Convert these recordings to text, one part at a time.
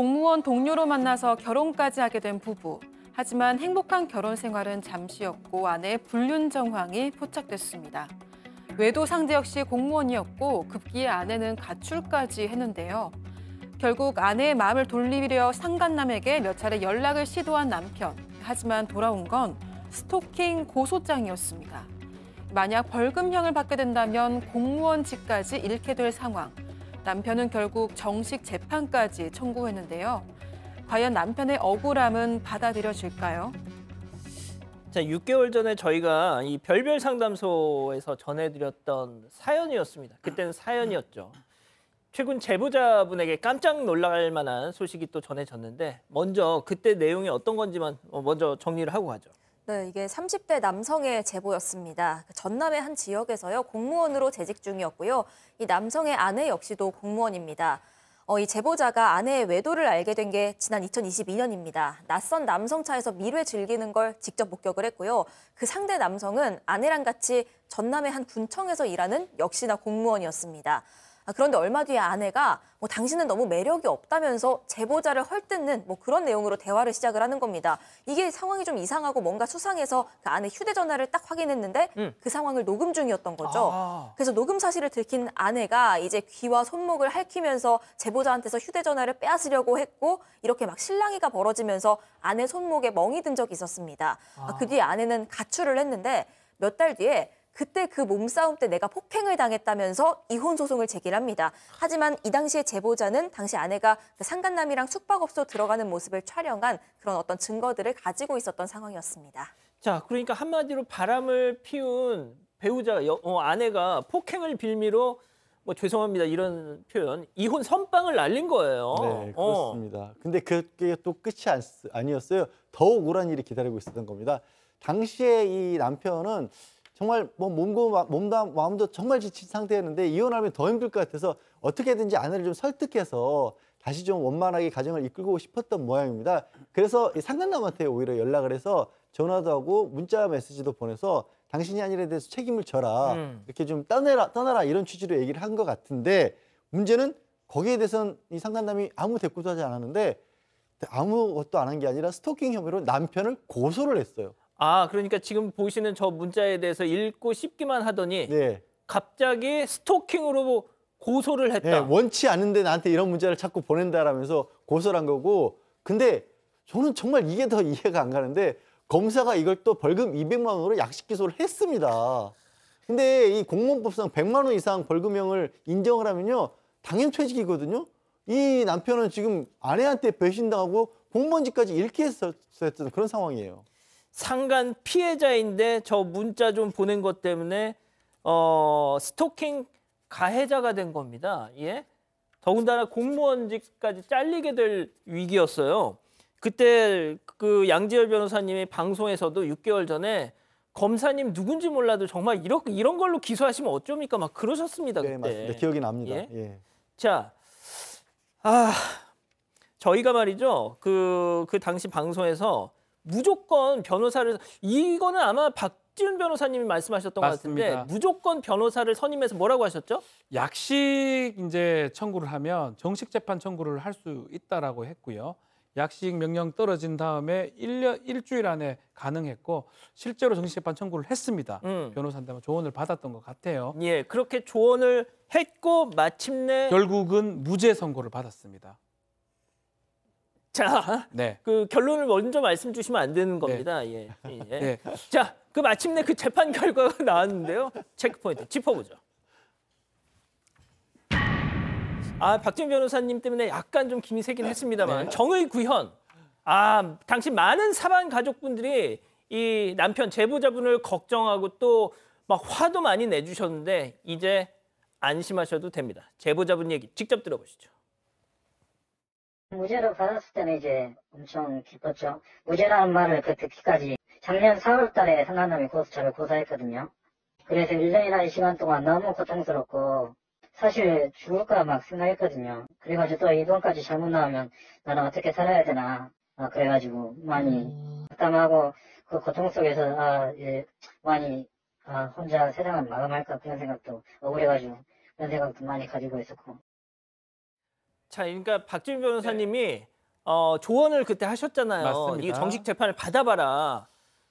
공무원 동료로 만나서 결혼까지 하게 된 부부. 하지만 행복한 결혼 생활은 잠시였고 아내 불륜 정황이 포착됐습니다. 외도 상대 역시 공무원이었고 급기에 아내는 가출까지 했는데요. 결국 아내의 마음을 돌리려 상간남에게 몇 차례 연락을 시도한 남편. 하지만 돌아온 건 스토킹 고소장이었습니다. 만약 벌금형을 받게 된다면 공무원직까지 잃게 될 상황. 남편은 결국 정식 재판까지 청구했는데요. 과연 남편의 억울함은 받아들여질까요? 자, 6개월 전에 저희가 이 별별 상담소에서 전해드렸던 사연이었습니다. 그때는 사연이었죠. 최근 제보자분에게 깜짝 놀랄 만한 소식이 또 전해졌는데 먼저 그때 내용이 어떤 건지만 먼저 정리를 하고 가죠. 네, 이게 30대 남성의 제보였습니다. 그 전남의 한 지역에서요 공무원으로 재직 중이었고요. 이 남성의 아내 역시도 공무원입니다. 어, 이 제보자가 아내의 외도를 알게 된 게 지난 2022년입니다. 낯선 남성 차에서 미를 즐기는 걸 직접 목격을 했고요. 그 상대 남성은 아내랑 같이 전남의 한 군청에서 일하는 역시나 공무원이었습니다. 아, 그런데 얼마 뒤에 아내가 뭐 당신은 너무 매력이 없다면서 제보자를 헐뜯는 뭐 그런 내용으로 대화를 시작을 하는 겁니다. 이게 상황이 좀 이상하고 뭔가 수상해서 그 아내 휴대전화를 딱 확인했는데 음. 그 상황을 녹음 중이었던 거죠. 아. 그래서 녹음 사실을 들킨 아내가 이제 귀와 손목을 핥히면서 제보자한테서 휴대전화를 빼앗으려고 했고 이렇게 막 실랑이가 벌어지면서 아내 손목에 멍이 든 적이 있었습니다. 아. 그 아. 뒤에 아내는 가출을 했는데 몇 달 뒤에 그때 그 몸싸움 때 내가 폭행을 당했다면서 이혼 소송을 제기합니다. 하지만 이당시의 제보자는 당시 아내가 그 상간남이랑 숙박업소 들어가는 모습을 촬영한 그런 어떤 증거들을 가지고 있었던 상황이었습니다. 자, 그러니까 한마디로 바람을 피운 배우자 어, 아내가 폭행을 빌미로 뭐 죄송합니다 이런 표현 이혼 선빵을 날린 거예요. 네 어. 그렇습니다. 어. 근데 그게 또 끝이 아니었어요. 더 우울한 일이 기다리고 있었던 겁니다. 당시에 이 남편은 정말 뭐 몸과 몸도 마음도 정말 지친 상태였는데 이혼하면 더 힘들 것 같아서 어떻게든지 아내를 좀 설득해서 다시 좀 원만하게 가정을 이끌고 싶었던 모양입니다. 그래서 상간남한테 오히려 연락을 해서 전화도 하고 문자 메시지도 보내서 당신이 아니라 대해서 책임을 져라 음. 이렇게 좀 떠내라 떠나라 이런 취지로 얘기를 한 것 같은데 문제는 거기에 대해서는 이 상간남이 아무 대꾸도 하지 않았는데 아무것도 안 한 게 아니라 스토킹 혐의로 남편을 고소를 했어요. 아 그러니까 지금 보시는 저 문자에 대해서 읽고 씹기만 하더니 네. 갑자기 스토킹으로 고소를 했다. 네, 원치 않은데 나한테 이런 문자를 자꾸 보낸다라면서 고소를 한 거고 근데 저는 정말 이게 더 이해가 안 가는데 검사가 이걸 또 벌금 200만 원으로 약식 기소를 했습니다. 근데 이 공무원법상 100만 원 이상 벌금형을 인정을 하면요. 당연 퇴직이거든요. 이 남편은 지금 아내한테 배신당하고 공무원직까지 잃게 했었던 그런 상황이에요. 상간 피해자인데 저 문자 좀 보낸 것 때문에 어, 스토킹 가해자가 된 겁니다. 예? 더군다나 공무원직까지 잘리게 될 위기였어요. 그때 그 양지열 변호사님이 방송에서도 6개월 전에 검사님 누군지 몰라도 정말 이렇게 이런 걸로 기소하시면 어쩝니까? 막 그러셨습니다. 네, 그때. 네, 맞습니다. 기억이 납니다. 예? 예. 자, 아 저희가 말이죠. 그, 그 당시 방송에서 무조건 변호사를 이거는 아마 박지훈 변호사님이 말씀하셨던 맞습니다. 것 같은데 무조건 변호사를 선임해서 뭐라고 하셨죠? 약식 이제 청구를 하면 정식 재판 청구를 할 수 있다라고 했고요. 약식 명령 떨어진 다음에 1년 일주일 안에 가능했고 실제로 정식 재판 청구를 했습니다. 음. 변호사한테만 조언을 받았던 것 같아요. 예, 그렇게 조언을 했고 마침내 결국은 무죄 선고를 받았습니다. 자, 네. 그 결론을 먼저 말씀 주시면 안 되는 겁니다. 네. 예. 예. 네. 자, 그 마침내 그 재판 결과가 나왔는데요. 체크포인트 짚어보죠. 아, 박진 변호사님 때문에 약간 좀 김이 새긴 했습니다만 네. 정의 구현. 아, 당시 많은 사반 가족분들이 이 남편 제보자분을 걱정하고 또 막 화도 많이 내주셨는데 이제 안심하셔도 됩니다. 제보자분 얘기 직접 들어보시죠. 무죄를 받았을 때는 이제 엄청 기뻤죠. 무죄라는 말을 그 듣기까지 작년 4월 달에 상관남이 고소, 저를 고소했거든요. 그래서 1년이라는 시간 동안 너무 고통스럽고 사실 죽을까 막 생각했거든요. 그래가지고 또 이번까지 잘못 나오면 나는 어떻게 살아야 되나. 아, 그래가지고 많이 답답하고 음. 그 고통 속에서 아, 이 예, 많이 아, 혼자 세상을 마감할까 그런 생각도 억울해가지고 그런 생각도 많이 가지고 있었고 자, 그러니까 박준 변호사님이 네. 어, 조언을 그때 하셨잖아요. 맞습니다. 이 정식 재판을 받아봐라.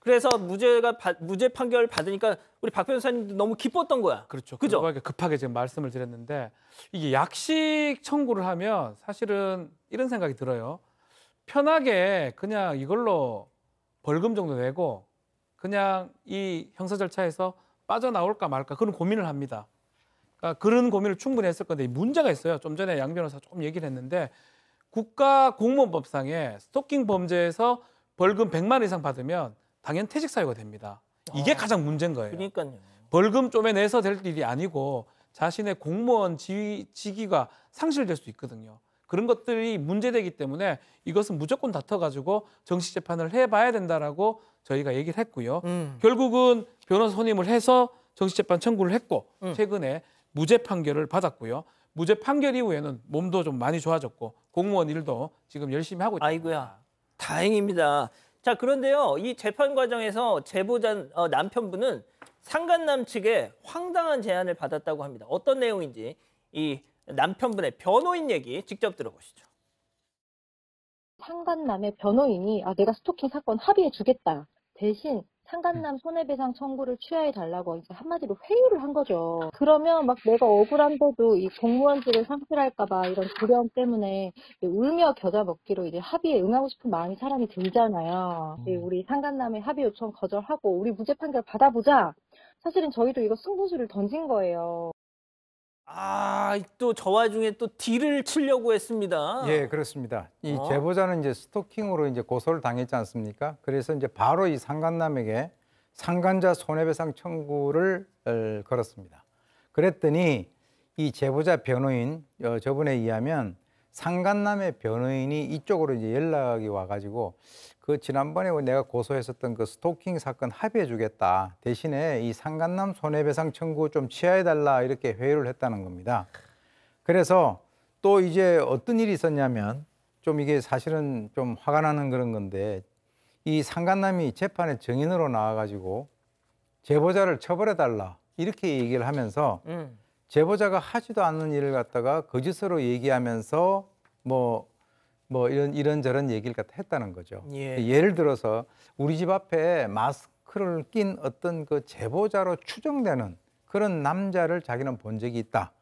그래서 무죄가 바, 무죄 판결을 받으니까 우리 박 변호사님도 너무 기뻤던 거야. 그렇죠. 그죠? 급하게 지금 말씀을 드렸는데 이게 약식 청구를 하면 사실은 이런 생각이 들어요. 편하게 그냥 이걸로 벌금 정도 내고 그냥 이 형사 절차에서 빠져나올까 말까 그런 고민을 합니다. 그러니까 그런 고민을 충분히 했을 건데 문제가 있어요. 좀 전에 양 변호사 조금 얘기를 했는데 국가 공무원법상에 스토킹 범죄에서 벌금 100만 원 이상 받으면 당연 퇴직 사유가 됩니다. 이게 아, 가장 문제인 거예요. 그러니까요. 벌금 쪼매 내서 될 일이 아니고 자신의 공무원 지, 위 직위가 상실될 수 있거든요. 그런 것들이 문제되기 때문에 이것은 무조건 다퉈가지고 정식 재판을 해봐야 된다라고 저희가 얘기를 했고요. 음. 결국은 변호사 선임을 해서 정식 재판 청구를 했고 음. 최근에 무죄 판결을 받았고요. 무죄 판결 이후에는 몸도 좀 많이 좋아졌고 공무원 일도 지금 열심히 하고 있다. 습니 아이고야, 다행입니다. 자 그런데요, 이 재판 과정에서 제보자 어, 남편분은 상간남 측에 황당한 제안을 받았다고 합니다. 어떤 내용인지 이 남편분의 변호인 얘기 직접 들어보시죠. 상간남의 변호인이 아 내가 스토킹 사건 합의해 주겠다. 대신 상간남 네. 손해배상 청구를 취하해 달라고 한마디로 회유를 한 거죠. 그러면 막 내가 억울한데도 이공무원들을 상실할까봐 이런 두려움 때문에 울며 겨자 먹기로 이제 합의에 응하고 싶은 마음이 사람이 들잖아요. 음. 우리 상간남의 합의 요청 거절하고 우리 무죄 판결 받아보자. 사실은 저희도 이거 승부수를 던진 거예요. 아, 또 저와 중에 또 딜을 치려고 했습니다. 예, 그렇습니다. 이 어? 제보자는 이제 스토킹으로 이제 고소를 당했지 않습니까? 그래서 이제 바로 이 상간남에게 상간자 손해배상 청구를 어, 걸었습니다. 그랬더니 이 제보자 변호인 어, 저분에 의하면 상간남의 변호인이 이쪽으로 이제 연락이 와가지고 그 지난번에 내가 고소했었던 그 스토킹 사건 합의해주겠다 대신에 이 상간남 손해배상 청구 좀 취하해달라 이렇게 회의를 했다는 겁니다. 그래서 또 이제 어떤 일이 있었냐면 좀 이게 사실은 좀 화가 나는 그런 건데 이 상간남이 재판에 증인으로 나와가지고 제보자를 처벌해달라 이렇게 얘기를 하면서. 음. 제보자가 하지도 않는 일을 갖다가 거짓으로 얘기하면서 뭐뭐 뭐 이런 이런저런 얘기를 갖다 했다는 거죠. 예. 예를 들어서 우리 집 앞에 마스크를 낀 어떤 그 제보자로 추정되는 그런 남자를 자기는 본 적이 있다.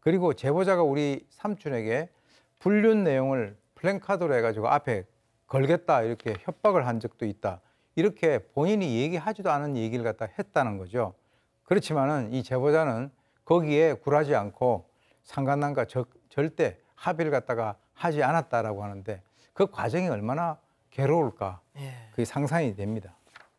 그리고 제보자가 우리 삼촌에게 불륜 내용을 플랜카드로 해가지고 앞에 걸겠다 이렇게 협박을 한 적도 있다. 이렇게 본인이 얘기하지도 않은 얘기를 갖다 했다는 거죠. 그렇지만은 이 제보자는 거기에 굴하지 않고 상간남과 절대 합의를 갖다가 하지 않았다라고 하는데 그 과정이 얼마나 괴로울까 예. 그게 상상이 됩니다.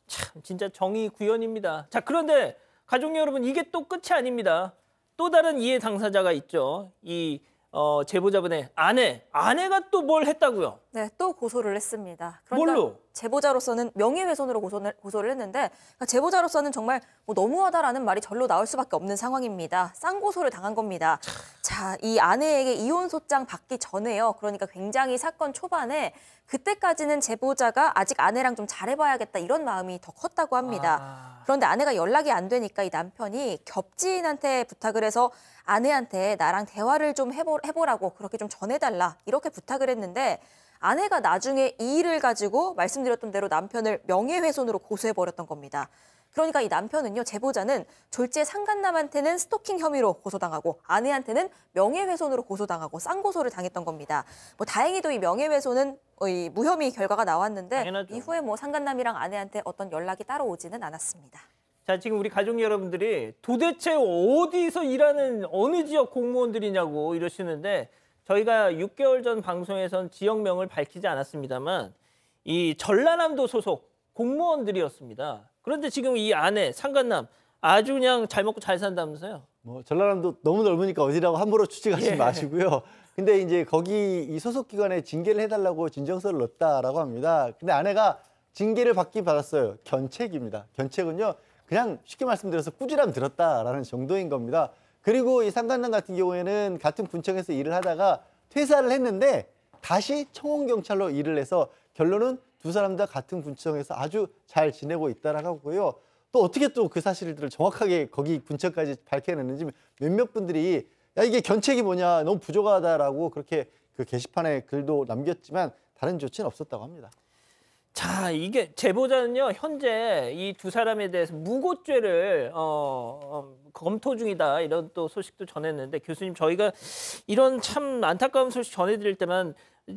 참 진짜 정의 구현입니다. 자 그런데 가족 여러분 이게 또 끝이 아닙니다. 또 다른 이해 당사자가 있죠. 이 어, 제보자분의 아내 아내가 또 뭘 했다고요? 네, 또 고소를 했습니다. 그러니까 뭘로? 제보자로서는 명예훼손으로 고소를, 고소를 했는데 그러니까 제보자로서는 정말 뭐 너무하다라는 말이 절로 나올 수밖에 없는 상황입니다. 쌍고소를 당한 겁니다. 자, 이 아내에게 이혼 소장 받기 전에요. 그러니까 굉장히 사건 초반에 그때까지는 제보자가 아직 아내랑 좀 잘해봐야겠다 이런 마음이 더 컸다고 합니다. 아... 그런데 아내가 연락이 안 되니까 이 남편이 겹지인한테 부탁을 해서 아내한테 나랑 대화를 좀 해보, 해보라고 그렇게 좀 전해달라 이렇게 부탁을 했는데 아내가 나중에 이 일을 가지고 말씀드렸던 대로 남편을 명예훼손으로 고소해버렸던 겁니다. 그러니까 이 남편은요, 제보자는 졸지에 상간남한테는 스토킹 혐의로 고소당하고 아내한테는 명예훼손으로 고소당하고 쌍고소를 당했던 겁니다. 뭐 다행히도 이 명예훼손은 어, 이 무혐의 결과가 나왔는데 당연하죠. 이후에 뭐 상간남이랑 아내한테 어떤 연락이 따로 오지는 않았습니다. 자, 지금 우리 가족 여러분들이 도대체 어디서 일하는 어느 지역 공무원들이냐고 이러시는데 저희가 6개월 전 방송에선 지역명을 밝히지 않았습니다만 이 전라남도 소속 공무원들이었습니다. 그런데 지금 이 아내 상간남 아주 그냥 잘 먹고 잘 산다면서요? 뭐 전라남도 너무 넓으니까 어디라고 함부로 추측하지 예. 마시고요. 근데 이제 거기 이 소속 기관에 징계를 해달라고 진정서를 넣었다라고 합니다. 근데 아내가 징계를 받기 받았어요. 견책입니다. 견책은요 그냥 쉽게 말씀드려서 꾸지람 들었다라는 정도인 겁니다. 그리고 이 삼단남 같은 경우에는 같은 군청에서 일을 하다가 퇴사를 했는데 다시 청원경찰로 일을 해서 결론은 두 사람 다 같은 군청에서 아주 잘 지내고 있다라고 하고요. 또 어떻게 또 그 사실들을 정확하게 거기 군청까지 밝혀냈는지 몇몇 분들이 야 이게 견책이 뭐냐 너무 부족하다라고 그렇게 그 게시판에 글도 남겼지만 다른 조치는 없었다고 합니다. 자, 이게 제보자는요, 현재 이 두 사람에 대해서 무고죄를 어, 어, 검토 중이다 이런 또 소식도 전했는데 교수님 저희가 이런 참 안타까운 소식 전해드릴 때만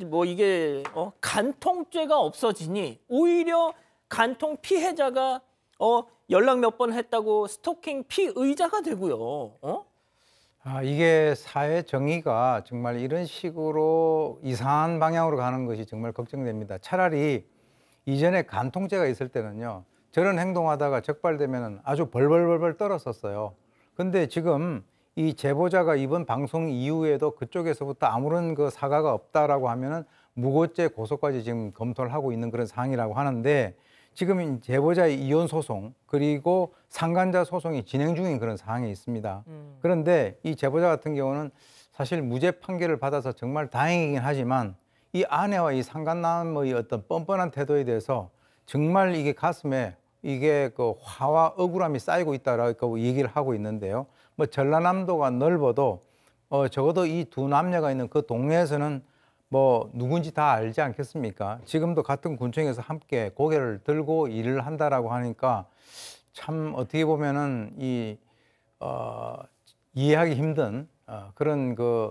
뭐 이게 어, 간통죄가 없어지니 오히려 간통 피해자가 어, 연락 몇 번 했다고 스토킹 피의자가 되고요. 어? 아, 이게 사회 정의가 정말 이런 식으로 이상한 방향으로 가는 것이 정말 걱정됩니다. 차라리 이전에 간통죄가 있을 때는요. 저런 행동하다가 적발되면 아주 벌벌벌벌 떨었었어요. 근데 지금 이 제보자가 이번 방송 이후에도 그쪽에서부터 아무런 그 사과가 없다라고 하면은 무고죄 고소까지 지금 검토를 하고 있는 그런 상황이라고 하는데 지금 제보자의 이혼 소송 그리고 상관자 소송이 진행 중인 그런 상황이 있습니다. 음. 그런데 이 제보자 같은 경우는 사실 무죄 판결을 받아서 정말 다행이긴 하지만 이 아내와 이 상간남의 어떤 뻔뻔한 태도에 대해서 정말 이게 가슴에 이게 그 화와 억울함이 쌓이고 있다라고 얘기를 하고 있는데요. 뭐 전라남도가 넓어도 어 적어도 이 두 남녀가 있는 그 동네에서는 뭐 누군지 다 알지 않겠습니까? 지금도 같은 군청에서 함께 고개를 들고 일을 한다라고 하니까 참 어떻게 보면은 이 어, 이해하기 힘든 어, 그런 그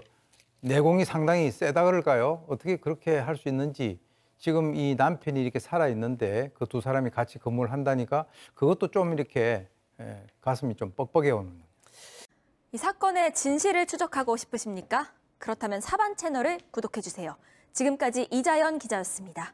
내공이 상당히 세다 그럴까요? 어떻게 그렇게 할 수 있는지 지금 이 남편이 이렇게 살아 있는데 그 두 사람이 같이 근무를 한다니까 그것도 좀 이렇게 예, 가슴이 좀 뻑뻑해 오는 이 사건의 진실을 추적하고 싶으십니까? 그렇다면 사반 채널을 구독해 주세요. 지금까지 이자연 기자였습니다.